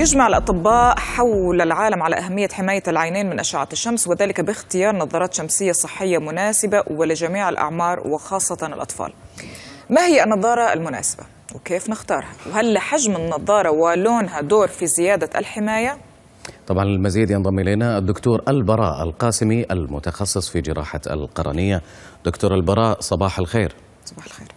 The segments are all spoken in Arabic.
يجمع الأطباء حول العالم على أهمية حماية العينين من أشعة الشمس وذلك باختيار نظارات شمسية صحية مناسبة ولجميع الأعمار وخاصة الأطفال ما هي النظارة المناسبة؟ وكيف نختارها؟ وهل لحجم النظارة ولونها دور في زيادة الحماية؟ طبعا المزيد ينضم الينا الدكتور البراء القاسمي المتخصص في جراحه القرنيه دكتور البراء صباح الخير صباح الخير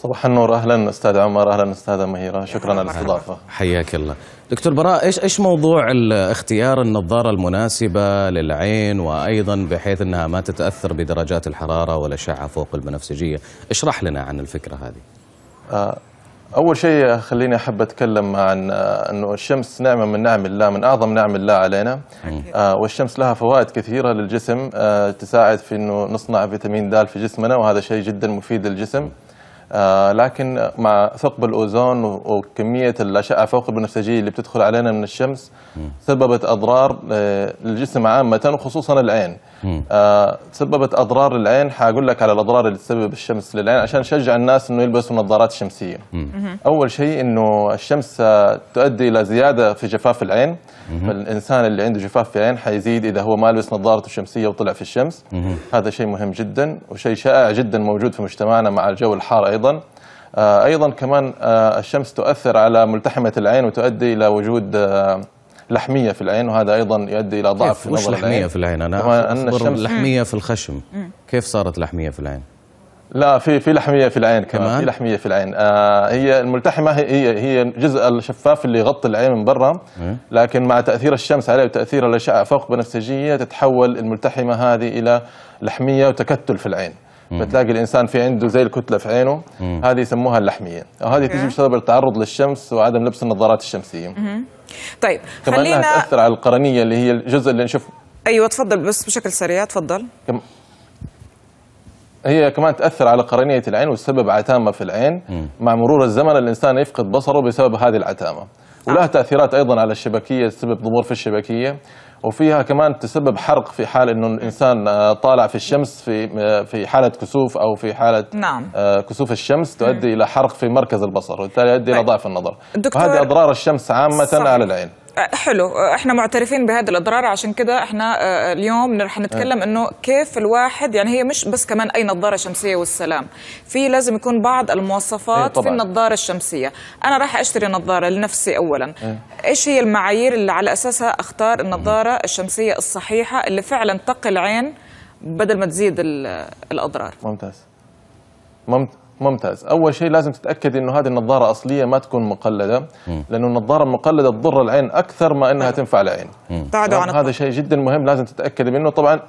صباح النور اهلا استاذ عمر اهلا استاذه مهيره شكرا على الاستضافه حياك الله دكتور براء ايش ايش موضوع اختيار النظاره المناسبه للعين وايضا بحيث انها ما تتاثر بدرجات الحراره والاشعه فوق البنفسجيه اشرح لنا عن الفكره هذه آه، اول شيء خليني احب اتكلم عن آه، انه الشمس نعمه من نعم الله من اعظم نعم الله علينا آه، والشمس لها فوائد كثيره للجسم تساعد في انه نصنع فيتامين د في جسمنا وهذا شيء جدا مفيد للجسم آه، لكن مع ثقب الأوزون وكمية الأشعة فوق البنفسجية اللي بتدخل علينا من الشمس سببت أضرار آه، للجسم عامة وخصوصا العين آه، سببت أضرار للعين حاقول لك على الأضرار اللي تسبب الشمس للعين عشان نشجع الناس أنه يلبسوا نظارات شمسية أول شيء أنه الشمس تؤدي إلى زيادة في جفاف العين فالإنسان اللي عنده جفاف في العين حيزيد إذا هو ما لبس نظارته الشمسية وطلع في الشمس هذا شيء مهم جدا وشيء شائع جدا موجود في مجتمعنا مع الجو الحار أيضا ايضا آه، ايضا كمان آه، الشمس تؤثر على ملتحمه العين وتؤدي الى وجود آه، لحميه في العين وهذا ايضا يؤدي الى ضعف في وش لحميه العين. في العين انا ان الشمس لحميه في الخشم كيف صارت لحميه في العين لا في في لحميه في العين كمان, كمان؟ في لحميه في العين آه هي الملتحمه هي هي الجزء الشفاف اللي يغطي العين من برا إيه. لكن مع تاثير الشمس عليه وتاثير الاشعه فوق بنفسجيه تتحول الملتحمه هذه الى لحميه وتكتل في العين بتلاقي الانسان في عنده زي الكتله في عينه هذه يسموها اللحميه وهذه تيجي بسبب التعرض للشمس وعدم لبس النظارات الشمسيه طيب كمان خلينا... كمان تاثر على القرنيه اللي هي الجزء اللي نشوف ايوه تفضل بس بشكل سريع تفضل كم... هي كمان تأثر على قرنية العين وتسبب عتامة في العين مع مرور الزمن الإنسان يفقد بصره بسبب هذه العتامة آه. ولها تأثيرات أيضا على الشبكية تسبب ضمور في الشبكية وفيها كمان تسبب حرق في حال انه الانسان آه، طالع في الشمس في آه، في حاله كسوف او في حاله نعم. آه، كسوف الشمس تؤدي الى حرق في مركز البصر وبالتالي يؤدي طيب. الى ضعف النظر هذه اضرار الشمس عامه صحيح. على العين آه، حلو آه، احنا معترفين بهذه الاضرار عشان كده احنا آه، اليوم رح نتكلم انه كيف الواحد يعني هي مش بس كمان اي نظاره شمسيه والسلام في لازم يكون بعض إيه، المواصفات في النظاره الشمسيه انا راح اشتري نظاره لنفسي اولا ايش هي المعايير اللي على اساسها اختار النظاره الشمسيه الصحيحه اللي فعلا تقي العين بدل ما تزيد الاضرار ممتاز ممتاز ممتاز اول شيء لازم تتاكد انه هذه النظاره اصليه ما تكون مقلده لانه النظاره المقلده تضر العين اكثر ما انها تنفع العين عن هذا شيء جدا مهم لازم تتاكد منه طبعا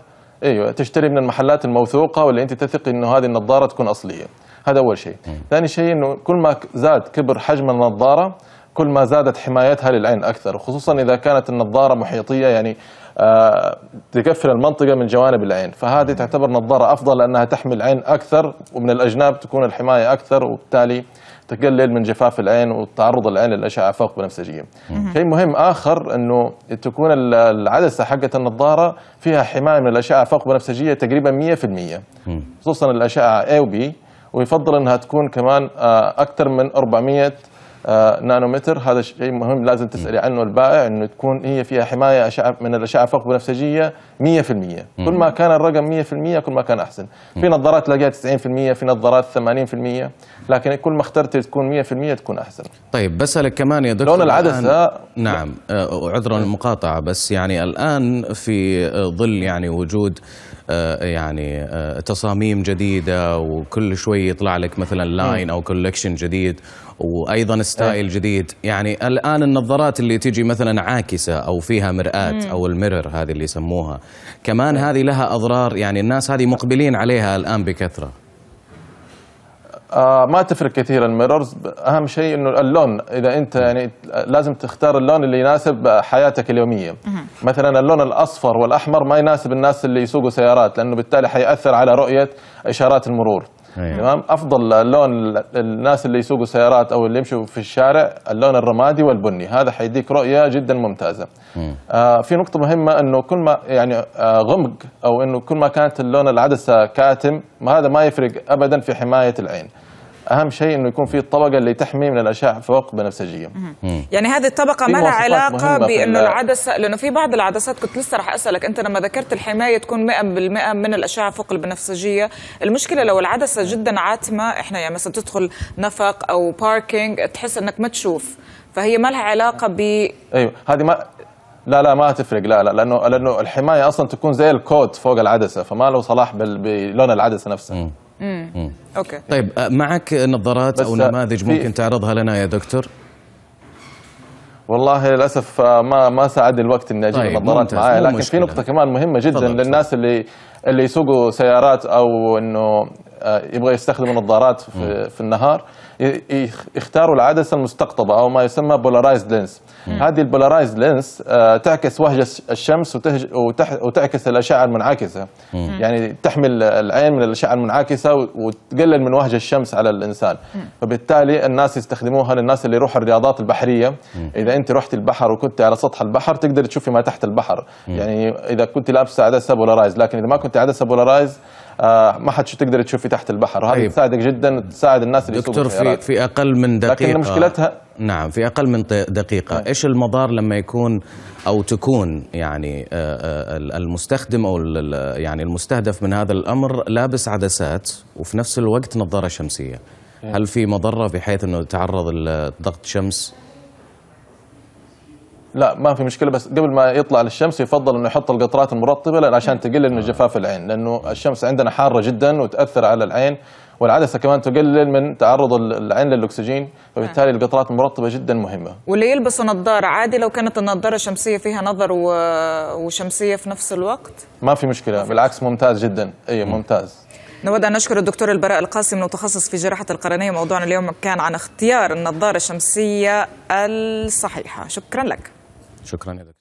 ايوه تشتري من المحلات الموثوقه واللي انت تثق انه هذه النظاره تكون اصليه هذا اول شيء ثاني شيء انه كل ما زاد كبر حجم النظاره كل ما زادت حمايتها للعين اكثر وخصوصا اذا كانت النظاره محيطيه يعني آه، تقفل المنطقه من جوانب العين فهذه تعتبر نظاره افضل لانها تحمي العين اكثر ومن الاجناب تكون الحمايه اكثر وبالتالي تقلل من جفاف العين وتعرض العين للاشعه فوق بنفسجيه. شيء مهم اخر انه تكون العدسه حقت النظاره فيها حمايه من الاشعه فوق بنفسجيه تقريبا 100% خصوصا الاشعه A و B ويفضل انها تكون كمان آه، اكثر من 400 آه، نانومتر هذا شيء مهم لازم تسالي عنه البائع انه تكون هي فيها حمايه اشعه من الاشعه فوق بنفسجيه 100% كل ما كان الرقم 100% كل ما كان احسن في نظارات تلاقيها 90% في نظارات 80% لكن كل ما اخترت تكون 100% تكون احسن طيب بسالك كمان يا دكتور لون العدسه نعم أه، عذرا المقاطعه إيه. بس يعني الان في ظل يعني وجود أه، يعني أه، تصاميم جديده وكل شوي يطلع لك مثلا لاين او كولكشن جديد وايضا ستايل جديد يعني الان النظارات اللي تيجي مثلا عاكسه او فيها مرآة او الميرر هذه اللي يسموها كمان طيب. هذه لها أضرار يعني الناس هذه مقبلين عليها الآن بكثرة آه ما تفرق كثير الميرورز اهم شيء انه اللون اذا انت نعم. يعني لازم تختار اللون اللي يناسب حياتك اليوميه مثلا اللون الاصفر والاحمر ما يناسب الناس اللي يسوقوا سيارات لانه بالتالي حياثر على رؤيه اشارات المرور إيه. تمام افضل اللون الناس اللي يسوقوا سيارات او اللي يمشوا في الشارع اللون الرمادي والبني هذا حيديك رؤيه جدا ممتازه آه في نقطه مهمه انه كل ما يعني آه غمق او انه كل ما كانت اللون العدسه كاتم ما هذا ما يفرق ابدا في حمايه العين اهم شيء انه يكون في الطبقه اللي تحمي من الاشعه فوق بنفسجيه يعني هذه الطبقه ما لها علاقه بانه العدسه لانه في بعض العدسات كنت لسه راح اسالك انت لما ذكرت الحمايه تكون 100% من الاشعه فوق البنفسجيه المشكله لو العدسه جدا عاتمه احنا يعني مثلا تدخل نفق او باركينج تحس انك ما تشوف فهي ما لها علاقه ب ايوه هذه ما لا لا ما تفرق لا لا لانه لانه الحمايه اصلا تكون زي الكود فوق العدسه فما له صلاح بلون العدسه نفسها اوكي طيب معك نظارات او نماذج ممكن تعرضها لنا يا دكتور والله للاسف آه، ما ما ساعدني الوقت اني اجيب طيب، النظارات معايا لكن في نقطه كمان مهمه جدا للناس اللي اللي يسوقوا سيارات او انه آه، يبغى يستخدم النظارات في, في النهار يختاروا العدسه المستقطبه او ما يسمى بولارايزد لينس هذه البولارايزد آه، لينس تعكس وهجه الشمس وتعكس الاشعه المنعكسه يعني تحمل العين من الاشعه المنعكسه وتقلل من وهجه الشمس على الانسان فبالتالي الناس يستخدموها للناس اللي يروحوا الرياضات البحريه اذا انت رحت البحر وكنت على سطح البحر تقدر تشوفي ما تحت البحر يعني اذا كنت لابسه عدسه بولارايز لكن اذا ما كنت عدسه بولارايز آه، ما حدش تقدر تشوفي تحت البحر هذه أيوة. تساعدك جدا تساعد الناس اللي دكتور في في اقل من دقيقه لكن مشكلتها نعم في اقل من دقيقه أيوة. ايش المضار لما يكون او تكون يعني آه، آه، المستخدم او يعني المستهدف من هذا الامر لابس عدسات وفي نفس الوقت نظاره شمسيه طيب. هل في مضره بحيث انه تعرض لضغط شمس لا ما في مشكله بس قبل ما يطلع للشمس يفضل انه يحط القطرات المرطبه لان عشان تقلل من جفاف العين لانه الشمس عندنا حاره جدا وتاثر على العين والعدسه كمان تقلل من تعرض العين للاكسجين فبالتالي القطرات المرطبه جدا مهمه واللي يلبس نظاره عادي لو كانت النظاره شمسيه فيها نظر و... وشمسيه في نفس الوقت ما في مشكله بالعكس ممتاز جدا اي ممتاز نود أن نشكر الدكتور البراء القاسم المتخصص في جراحة القرنية موضوعنا اليوم كان عن اختيار النظارة الشمسية الصحيحة شكرا لك شكرا لك